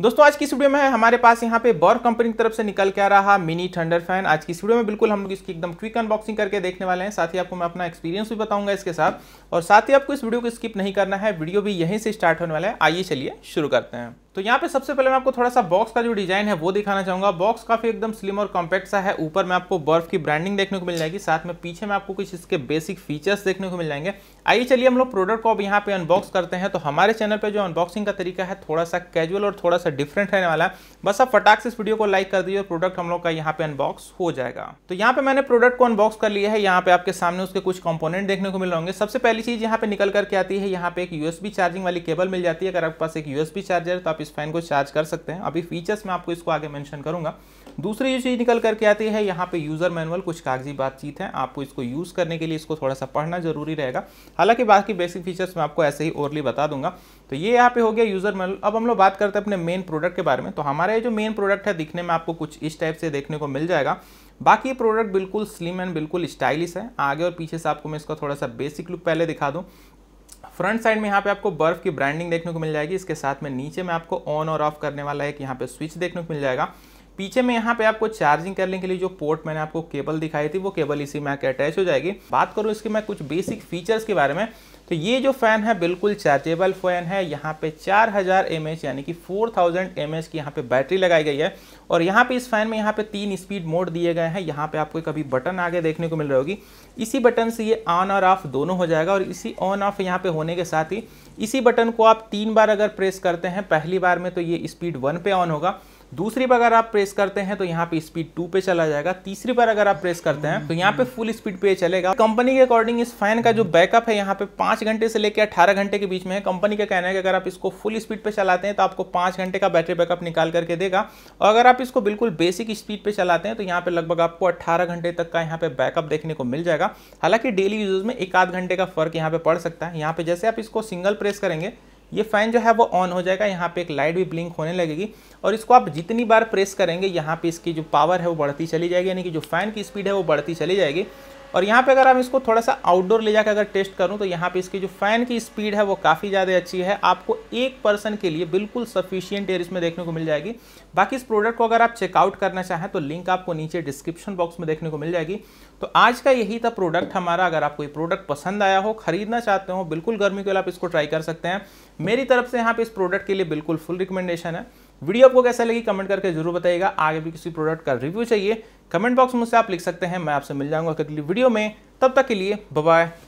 दोस्तों आज की इस वीडियो में है हमारे पास यहाँ पे बॉर कंपनी की तरफ से निकल के आ रहा मिनी थंडर फैन आज की इस वीडियो में बिल्कुल हम लोग इसकी एकदम क्विक अनबॉक्सिंग करके देखने वाले हैं साथ ही आपको मैं अपना एक्सपीरियंस भी बताऊंगा इसके साथ और साथ ही आपको इस वीडियो को स्किप नहीं करना है वीडियो भी यहीं से स्टार्ट होने वाला है आइए चलिए शुरू करते हैं तो यहाँ पे सबसे पहले मैं आपको थोड़ा सा बॉक्स का जो डिजाइन है वो दिखाना चाहूंगा बॉक्स काफ़ी एकदम स्लिम और कॉम्पैक्ट सा है ऊपर में आपको बर्फ की ब्रांडिंग देखने को मिल जाएगी साथ में पीछे में आपको कुछ इसके बेसिक फीचर्स देखने को मिल जाएंगे आइए चलिए हम लोग प्रोडक्ट को अब यहाँ पे अनबॉक्स करते हैं तो हमारे चैनल पर जो अनबॉक्सिंग का तरीका है थोड़ा सा कैजुअल और थोड़ा सा डिफरेंट रहने वाला है बस आप फटाक से इस वीडियो को लाइक कर दीजिए और प्रोडक्ट हम लोग का यहाँ पे अनबॉक्स हो जाएगा तो यहाँ पे मैंने प्रोडक्ट को अनबॉक्स कर लिया है यहाँ पे आपके सामने उसके कुछ कॉम्पोनेंट देखने को मिल रहा होंगे सबसे पहली चीज यहाँ पे निकल करके आती है यहाँ पे एक यूएसबी चार्जिंग वाली केबल मिल जाती है अगर आपके पास एक यूएसबी चार्जर तो आप इस फैन को चार्ज कर सकते हैं अभी फीचर्स में आपको इसको आगे मेंशन करूंगा दूसरी जो चीज़ निकल करके आती है यहाँ पे यूज़र मैनुअल कुछ कागजी बातचीत है आपको इसको यूज़ करने के लिए इसको थोड़ा सा पढ़ना जरूरी रहेगा हालांकि बाकी बेसिक फीचर्स मैं आपको ऐसे ही ओरली बता दूंगा तो ये यहाँ पे हो गया यूज़र मैनुअल अब हम लोग बात करते हैं अपने मेन प्रोडक्ट के बारे में तो हमारा ये जो मेन प्रोडक्ट है दिखने में आपको कुछ इस टाइप से देखने को मिल जाएगा बाकी प्रोडक्ट बिल्कुल स्लिम एंड बिल्कुल स्टाइलिश है आगे और पीछे से आपको मैं इसका थोड़ा सा बेसिक लुक पहले दिखा दूँ फ्रंट साइड में यहाँ पे आपको बर्फ की ब्रांडिंग देखने को मिल जाएगी इसके साथ में नीचे में आपको ऑन और ऑफ करने वाला एक यहाँ पे स्विच देखने को मिल जाएगा पीछे में यहाँ पे आपको चार्जिंग करने के लिए जो पोर्ट मैंने आपको केबल दिखाई थी वो केबल इसी में आके अटैच हो जाएगी बात करूँ इसके मैं कुछ बेसिक फीचर्स के बारे में तो ये जो फ़ैन है बिल्कुल चार्जेबल फ़ैन है यहाँ पे 4000 हज़ार यानी कि 4000 थाउजेंड की यहाँ पे बैटरी लगाई गई है और यहाँ पे इस फ़ैन में यहाँ पे तीन स्पीड मोड दिए गए हैं यहाँ पे आपको कभी बटन आगे देखने को मिल रही होगी इसी बटन से ये ऑन और ऑफ दोनों हो जाएगा और इसी ऑन ऑफ यहाँ पे होने के साथ ही इसी बटन को आप तीन बार अगर प्रेस करते हैं पहली बार में तो ये स्पीड वन पे ऑन होगा दूसरी बार अगर आप प्रेस करते हैं तो यहाँ पे स्पीड टू पे चला जाएगा तीसरी बार अगर आप प्रेस करते हैं तो यहाँ पे फुल स्पीड पे चलेगा कंपनी के अकॉर्डिंग इस फैन का जो बैकअप है यहाँ पे पांच घंटे से लेकर अठारह घंटे के बीच में है कंपनी का कहना है कि अगर आप इसको फुल स्पीड पे चलाते हैं तो आपको पांच घंटे का बैटरी बैकअप निकाल करके देगा और अगर आप इसको बिल्कुल बेसिक स्पीड पे चलाते हैं तो यहाँ पे लगभग आपको अट्ठारह घंटे तक का यहाँ पे बैकअप देखने को मिल जाएगा हालांकि डेली यूज में एक आध घंटे का फर्क यहाँ पे पड़ सकता है यहाँ पे जैसे आप इसको सिंगल प्रेस करेंगे ये फ़ैन जो है वो ऑन हो जाएगा यहाँ पे एक लाइट भी ब्लिंक होने लगेगी और इसको आप जितनी बार प्रेस करेंगे यहाँ पे इसकी जो पावर है वो बढ़ती चली जाएगी यानी कि जो फ़ैन की स्पीड है वो बढ़ती चली जाएगी और यहाँ पे अगर हम इसको थोड़ा सा आउटडोर ले जाकर अगर टेस्ट करूँ तो यहाँ पे इसकी जो फ़ैन की स्पीड है वो काफ़ी ज़्यादा अच्छी है आपको एक पर्सन के लिए बिल्कुल सफिशियंट एयर इसमें देखने को मिल जाएगी बाकी इस प्रोडक्ट को अगर आप चेकआउट करना चाहें तो लिंक आपको नीचे डिस्क्रिप्शन बॉक्स में देखने को मिल जाएगी तो आज का यही था प्रोडक्ट हमारा अगर आपको ये प्रोडक्ट पसंद आया हो खरीदना चाहते हो बिल्कुल गर्मी के लिए आप इसको ट्राई कर सकते हैं मेरी तरफ से यहाँ पे इस प्रोडक्ट के लिए बिल्कुल फुल रिकमेंडेशन है वीडियो आपको कैसा लगी कमेंट करके जरूर बताइएगा आगे भी किसी प्रोडक्ट का रिव्यू चाहिए कमेंट बॉक्स में मुझसे आप लिख सकते हैं मैं आपसे मिल जाऊंगा अगली वीडियो में तब तक के लिए बाय